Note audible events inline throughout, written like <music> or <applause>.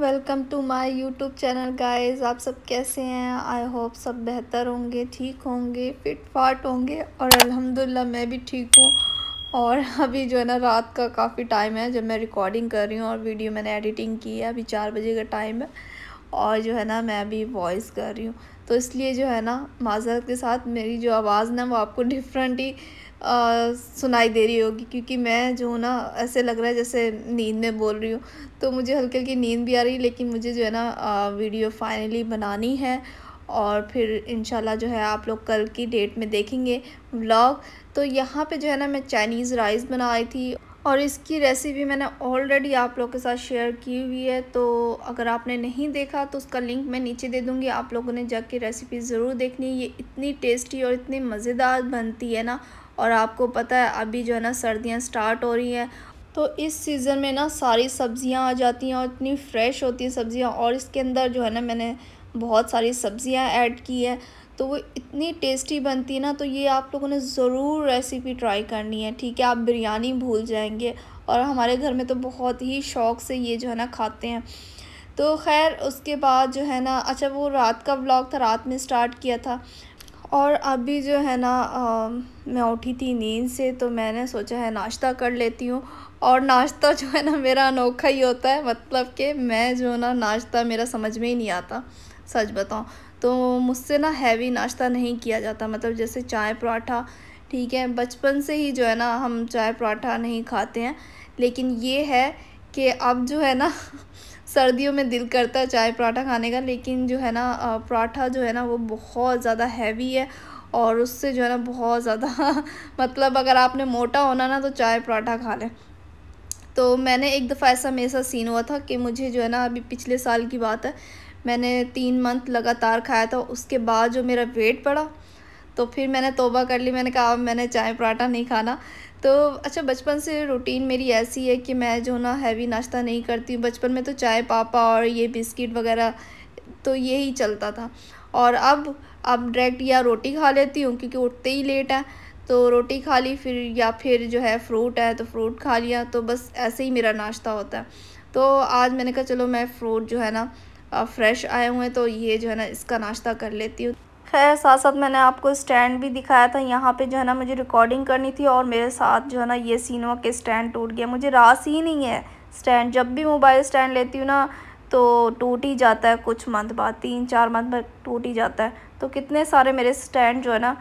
welcome to my YouTube channel guys आप सब कैसे हैं आई होप सब बेहतर होंगे ठीक होंगे फिट फाट होंगे और अल्हम्दुलिल्लाह मैं भी ठीक हूँ और अभी जो है ना रात का काफ़ी टाइम है जब मैं रिकॉर्डिंग कर रही हूँ और वीडियो मैंने एडिटिंग की है अभी चार बजे का टाइम है और जो है ना मैं अभी वॉइस कर रही हूँ तो इसलिए जो है ना माजरत के साथ मेरी जो आवाज़ ना वो आपको डिफरेंट ही सुनाई दे रही होगी क्योंकि मैं जो हूँ ना ऐसे लग रहा है जैसे नींद में बोल रही हूँ तो मुझे हल्की हल्की नींद भी आ रही है लेकिन मुझे जो है ना आ, वीडियो फाइनली बनानी है और फिर इन जो है आप लोग कल की डेट में देखेंगे व्लॉग तो यहाँ पे जो है ना मैं चाइनीज़ राइस बनाई थी और इसकी रेसिपी मैंने ऑलरेडी आप लोग के साथ शेयर की हुई है तो अगर आपने नहीं देखा तो उसका लिंक मैं नीचे दे दूँगी आप लोगों ने जाके रेसिपी ज़रूर देखनी है ये इतनी टेस्टी और इतनी मज़ेदार बनती है ना और आपको पता है अभी जो है ना सर्दियाँ स्टार्ट हो रही हैं तो इस सीज़न में ना सारी सब्ज़ियाँ आ जाती हैं और इतनी फ्रेश होती हैं सब्ज़ियाँ और इसके अंदर जो है ना मैंने बहुत सारी सब्ज़ियाँ ऐड की है तो वो इतनी टेस्टी बनती है ना तो ये आप लोगों ने ज़रूर रेसिपी ट्राई करनी है ठीक है आप बिरयानी भूल जाएंगे और हमारे घर में तो बहुत ही शौक़ से ये जो है ना खाते हैं तो खैर उसके बाद जो है ना अच्छा वो रात का व्लॉग था रात में स्टार्ट किया था और अभी जो है ना आ, मैं उठी थी नींद से तो मैंने सोचा है नाश्ता कर लेती हूँ और नाश्ता जो है ना मेरा अनोखा ही होता है मतलब कि मैं जो ना नाश्ता मेरा समझ में ही नहीं आता सच बताऊँ तो मुझसे ना हैवी नाश्ता नहीं किया जाता मतलब जैसे चाय पराठा ठीक है बचपन से ही जो है ना हम चाय पराठा नहीं खाते हैं लेकिन ये है कि अब जो है ना सर्दियों में दिल करता है चाय पराठा खाने का लेकिन जो है ना पराठा जो है ना वो बहुत ज़्यादा हैवी है और उससे जो है ना बहुत ज़्यादा <laughs> मतलब अगर आपने मोटा होना ना तो चाय पराठा खा लें तो मैंने एक दफ़ा ऐसा मेरे साथ सीन हुआ था कि मुझे जो है ना अभी पिछले साल की बात है मैंने तीन मंथ लगातार खाया था उसके बाद जो मेरा वेट बढ़ा तो फिर मैंने तोबा कर ली मैंने कहा अब मैंने चाय पराठा नहीं खाना तो अच्छा बचपन से रूटीन मेरी ऐसी है कि मैं जो ना हैवी नाश्ता नहीं करती हूँ बचपन में तो चाय पापा और ये बिस्किट वगैरह तो यही चलता था और अब अब डायरेक्ट या रोटी खा लेती हूँ क्योंकि उठते ही लेट है तो रोटी खा ली फिर या फिर जो है फ्रूट है तो फ्रूट खा लिया तो बस ऐसे ही मेरा नाश्ता होता है तो आज मैंने कहा चलो मैं फ्रूट जो है ना फ्रेश आए हुए हैं तो ये जो है ना इसका नाश्ता कर लेती हूँ खैर साथ साथ मैंने आपको स्टैंड भी दिखाया था यहाँ पे जो है ना मुझे रिकॉर्डिंग करनी थी और मेरे साथ जो है ना ये सीन हुआ कि स्टैंड टूट गया मुझे रास ही नहीं है स्टैंड जब भी मोबाइल स्टैंड लेती हूँ ना तो टूट ही जाता है कुछ मंथ बाद तीन चार मंथ बाद टूट ही जाता है तो कितने सारे मेरे स्टैंड जो है ना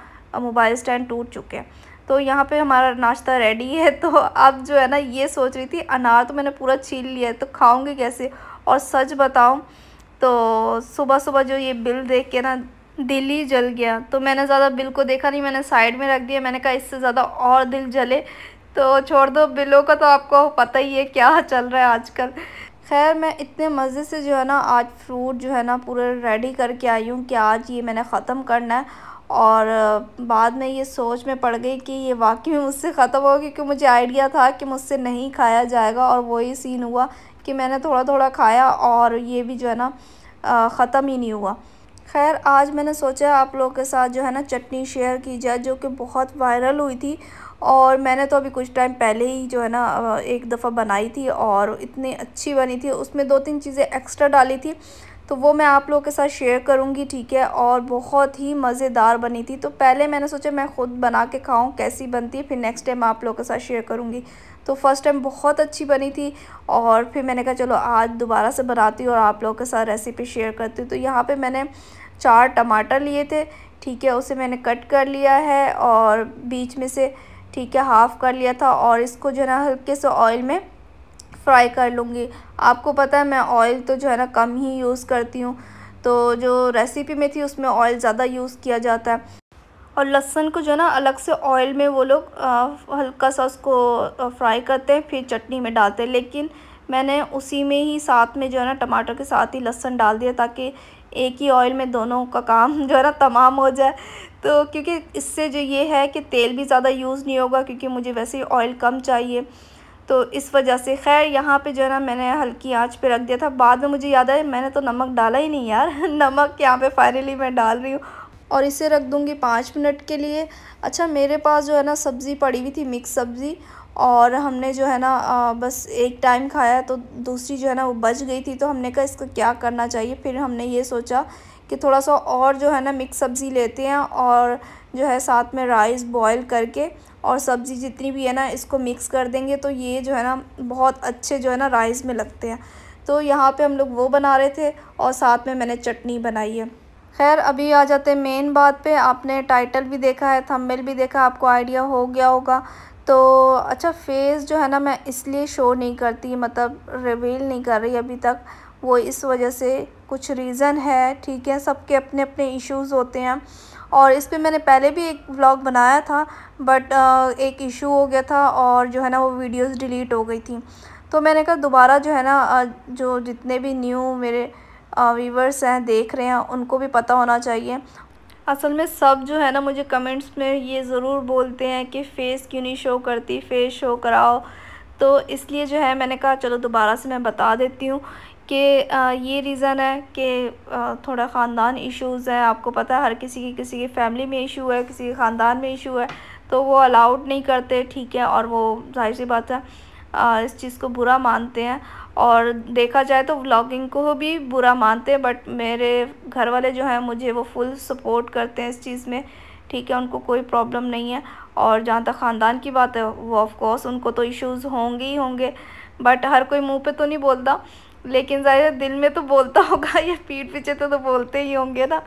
मोबाइल स्टैंड टूट चुके हैं तो यहाँ पे हमारा नाश्ता रेडी है <laughs> तो अब जो है ना ये सोच रही थी अनार तो मैंने पूरा छील लिया है तो खाऊंगी कैसे और सच बताऊँ तो सुबह सुबह जो ये बिल देख के ना दिल ही जल गया तो मैंने ज़्यादा बिल को देखा नहीं मैंने साइड में रख दिया मैंने कहा इससे ज़्यादा और दिल जले तो छोड़ दो बिलों का तो आपको पता ही है क्या चल रहा है आजकल खैर मैं इतने मज़े से जो है ना आज फ्रूट जो है ना पूरा रेडी करके आई हूँ कि आज ये मैंने ख़त्म करना है और बाद में ये सोच में पड़ गई कि ये वाकई में मुझसे ख़त्म होगा क्योंकि मुझे आइडिया था कि मुझसे नहीं खाया जाएगा और वही सीन हुआ कि मैंने थोड़ा थोड़ा खाया और ये भी जो है ना ख़त्म ही नहीं हुआ खैर आज मैंने सोचा आप लोगों के साथ जो है ना चटनी शेयर की जाए जो कि बहुत वायरल हुई थी और मैंने तो अभी कुछ टाइम पहले ही जो है ना एक दफ़ा बनाई थी और इतनी अच्छी बनी थी उसमें दो तीन चीज़ें एक्स्ट्रा डाली थी तो वो मैं आप लोगों के साथ शेयर करूँगी ठीक है और बहुत ही मज़ेदार बनी थी तो पहले मैंने सोचा मैं ख़ुद बना के खाऊँ कैसी बनती है फिर नेक्स्ट टाइम आप लोगों के साथ शेयर करूँगी तो फ़र्स्ट टाइम बहुत अच्छी बनी थी और फिर मैंने कहा चलो आज दोबारा से बनाती हूँ और आप लोगों के साथ रेसिपी शेयर करती हूँ तो यहाँ पर मैंने चार टमाटर लिए थे ठीक है उसे मैंने कट कर लिया है और बीच में से ठीक है हाफ़ कर लिया था और इसको जो है ना हल्के से ऑयल में फ्राई कर लूँगी आपको पता है मैं ऑयल तो जो है ना कम ही यूज़ करती हूँ तो जो रेसिपी में थी उसमें ऑयल ज़्यादा यूज़ किया जाता है और लहसन को जो है ना अलग से ऑयल में वो लोग हल्का सा उसको फ्राई करते हैं फिर चटनी में डालते हैं लेकिन मैंने उसी में ही साथ में जो है ना टमाटर के साथ ही लहसन डाल दिया ताकि एक ही ऑयल में दोनों का काम <laughs> जो है ना तमाम हो जाए तो क्योंकि इससे जो ये है कि तेल भी ज़्यादा यूज़ नहीं होगा क्योंकि मुझे वैसे ही ऑयल कम चाहिए तो इस वजह से खैर यहाँ पे जो है ना मैंने हल्की आंच पे रख दिया था बाद में मुझे याद आया मैंने तो नमक डाला ही नहीं यार <laughs> नमक यहाँ पे फाइनली मैं डाल रही हूँ और इसे रख दूँगी पाँच मिनट के लिए अच्छा मेरे पास जो है ना सब्ज़ी पड़ी हुई थी मिक्स सब्ज़ी और हमने जो है ना बस एक टाइम खाया तो दूसरी जो है ना वो बच गई थी तो हमने कहा इसको क्या करना चाहिए फिर हमने ये सोचा कि थोड़ा सा और जो है ना मिक्स सब्ज़ी लेते हैं और जो है साथ में राइस बॉईल करके और सब्ज़ी जितनी भी है ना इसको मिक्स कर देंगे तो ये जो है ना बहुत अच्छे जो है ना राइस में लगते हैं तो यहाँ पे हम लोग वो बना रहे थे और साथ में मैंने चटनी बनाई है खैर अभी आ जाते मेन बात पे आपने टाइटल भी देखा है थंबनेल भी देखा आपको आइडिया हो गया होगा तो अच्छा फेस जो है ना मैं इसलिए शो नहीं करती मतलब रिवील नहीं कर रही अभी तक वो इस वजह से कुछ रीज़न है ठीक है सबके अपने अपने इश्यूज़ होते हैं और इस पर मैंने पहले भी एक व्लॉग बनाया था बट एक इशू हो गया था और जो है ना वो वीडियोस डिलीट हो गई थी तो मैंने कहा दोबारा जो है ना जो जितने भी न्यू मेरे व्यूवर्स हैं देख रहे हैं उनको भी पता होना चाहिए असल में सब जो है ना मुझे कमेंट्स में ये ज़रूर बोलते हैं कि फ़ेस क्यों नहीं शो करती फ़ेस शो कराओ तो इसलिए जो है मैंने कहा चलो दोबारा से मैं बता देती हूँ कि ये रीज़न है कि थोड़ा ख़ानदान इश्यूज़ हैं आपको पता है हर किसी की किसी की फ़ैमिली में इशू है किसी के ख़ानदान में इशू है तो वो अलाउड नहीं करते ठीक है और वो जाहिर सी बात है इस चीज़ को बुरा मानते हैं और देखा जाए तो व्लॉगिंग को भी बुरा मानते हैं बट मेरे घर वाले जो हैं मुझे वो फुल सपोर्ट करते हैं इस चीज़ में ठीक है उनको कोई प्रॉब्लम नहीं है और जहाँ तक ख़ानदान की बात है वो ऑफकोर्स उनको तो इश्यूज़ होंगे ही होंगे बट हर कोई मुंह पे तो नहीं बोलता लेकिन ज़ाहिर दिल में तो बोलता होगा या पीठ पीछे तो तो बोलते ही होंगे ना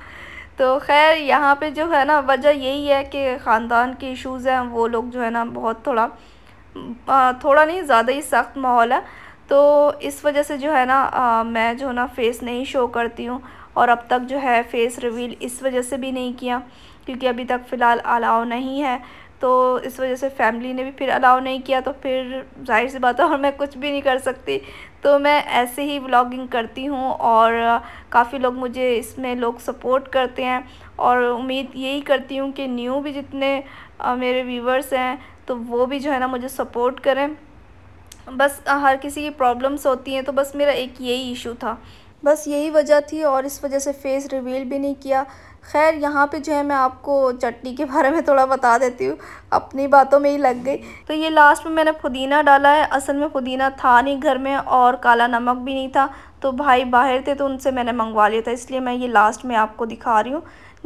तो खैर यहाँ पे जो है ना वजह यही है कि ख़ानदान के इश्यूज़ हैं वो लोग जो है ना बहुत थोड़ा थोड़ा नहीं ज़्यादा ही सख्त माहौल है तो इस वजह से जो है ना मैं जो ना फ़ेस नहीं शो करती हूँ और अब तक जो है फ़ेस रिवील इस वजह से भी नहीं किया क्योंकि अभी तक फ़िलहाल अलाव नहीं है तो इस वजह से फैमिली ने भी फिर अलाउ नहीं किया तो फिर जाहिर सी बात है और मैं कुछ भी नहीं कर सकती तो मैं ऐसे ही व्लॉगिंग करती हूँ और काफ़ी लोग मुझे इसमें लोग सपोर्ट करते हैं और उम्मीद यही करती हूँ कि न्यू भी जितने मेरे व्यूवर्स हैं तो वो भी जो है ना मुझे सपोर्ट करें बस हर किसी की प्रॉब्लम्स होती हैं तो बस मेरा एक यही इशू था बस यही वजह थी और इस वजह से फेस रिवील भी नहीं किया खैर यहाँ पे जो है मैं आपको चटनी के बारे में थोड़ा बता देती हूँ अपनी बातों में ही लग गई तो ये लास्ट में मैंने पुदीना डाला है असल में पुदीना था नहीं घर में और काला नमक भी नहीं था तो भाई बाहर थे तो उनसे मैंने मंगवा लिया था इसलिए मैं ये लास्ट में आपको दिखा रही हूँ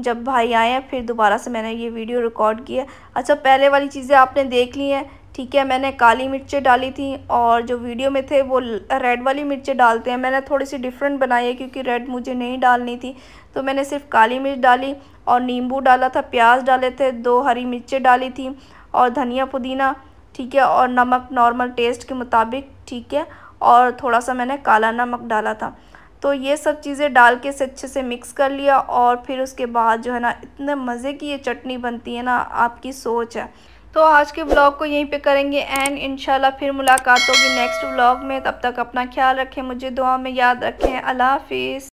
जब भाई आए हैं फिर दोबारा से मैंने ये वीडियो रिकॉर्ड किया अच्छा पहले वाली चीज़ें आपने देख ली हैं ठीक है मैंने काली मिर्चें डाली थी और जो वीडियो में थे वो रेड वाली मिर्चें डालते हैं मैंने थोड़ी सी डिफरेंट बनाई है क्योंकि रेड मुझे नहीं डालनी थी तो मैंने सिर्फ काली मिर्च डाली और नींबू डाला था प्याज डाले थे दो हरी मिर्चें डाली थी और धनिया पुदीना ठीक है और नमक नॉर्मल टेस्ट के मुताबिक ठीक है और थोड़ा सा मैंने काला नमक डाला था तो ये सब चीज़ें डाल के इसे अच्छे से मिक्स कर लिया और फिर उसके बाद जो है ना इतने मज़े की ये चटनी बनती है ना आपकी सोच है तो आज के ब्लॉग को यहीं पे करेंगे एंड इनशाला फिर मुलाकात होगी नेक्स्ट ब्लॉग में तब तक अपना ख्याल रखें मुझे दुआ में याद रखें अल्लाह हाफिज़